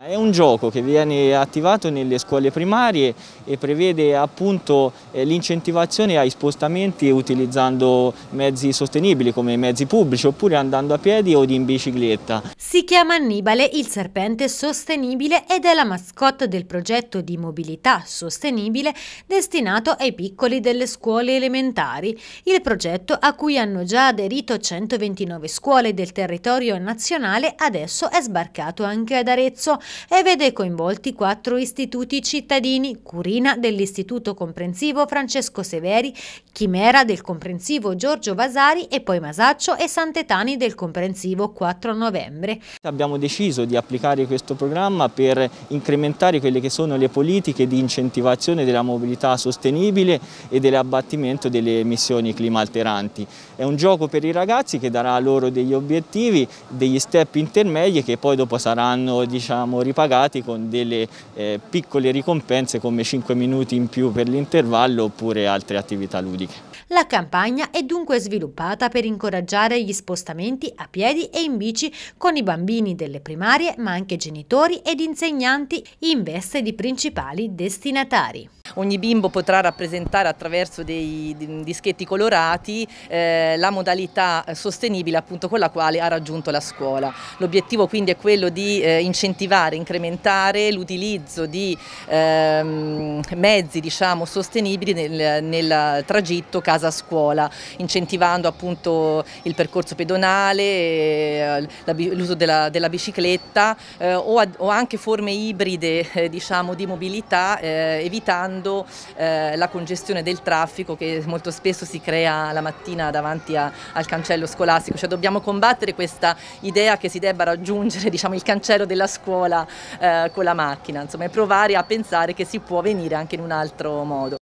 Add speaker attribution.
Speaker 1: È un gioco che viene attivato nelle scuole primarie e prevede appunto eh, l'incentivazione ai spostamenti utilizzando mezzi sostenibili come mezzi pubblici oppure andando a piedi o in bicicletta.
Speaker 2: Si chiama Annibale il serpente sostenibile ed è la mascotte del progetto di mobilità sostenibile destinato ai piccoli delle scuole elementari. Il progetto a cui hanno già aderito 129 scuole del territorio nazionale adesso è sbarcato anche ad Arezzo e vede coinvolti quattro istituti cittadini, Curina dell'Istituto Comprensivo Francesco Severi, Chimera del Comprensivo Giorgio Vasari e poi Masaccio e Santetani del Comprensivo 4 novembre.
Speaker 1: Abbiamo deciso di applicare questo programma per incrementare quelle che sono le politiche di incentivazione della mobilità sostenibile e dell'abbattimento delle emissioni climalteranti. È un gioco per i ragazzi che darà loro degli obiettivi, degli step intermedi che poi dopo saranno diciamo, siamo ripagati con delle eh, piccole ricompense come 5 minuti in più per l'intervallo oppure altre attività ludiche.
Speaker 2: La campagna è dunque sviluppata per incoraggiare gli spostamenti a piedi e in bici con i bambini delle primarie ma anche genitori
Speaker 3: ed insegnanti in veste di principali destinatari ogni bimbo potrà rappresentare attraverso dei dischetti colorati eh, la modalità sostenibile appunto con la quale ha raggiunto la scuola. L'obiettivo quindi è quello di eh, incentivare, incrementare l'utilizzo di ehm, mezzi diciamo, sostenibili nel, nel tragitto casa-scuola, incentivando appunto il percorso pedonale, eh, l'uso della, della, bicicletta eh, o, o, anche forme ibride eh, diciamo, di mobilità eh, evitando modo eh, la congestione del traffico che molto spesso si crea la mattina davanti a, al cancello scolastico, cioè dobbiamo combattere questa idea che si debba raggiungere diciamo, il cancello della scuola eh, con la macchina, insomma, e provare a pensare che si può venire anche in un altro modo.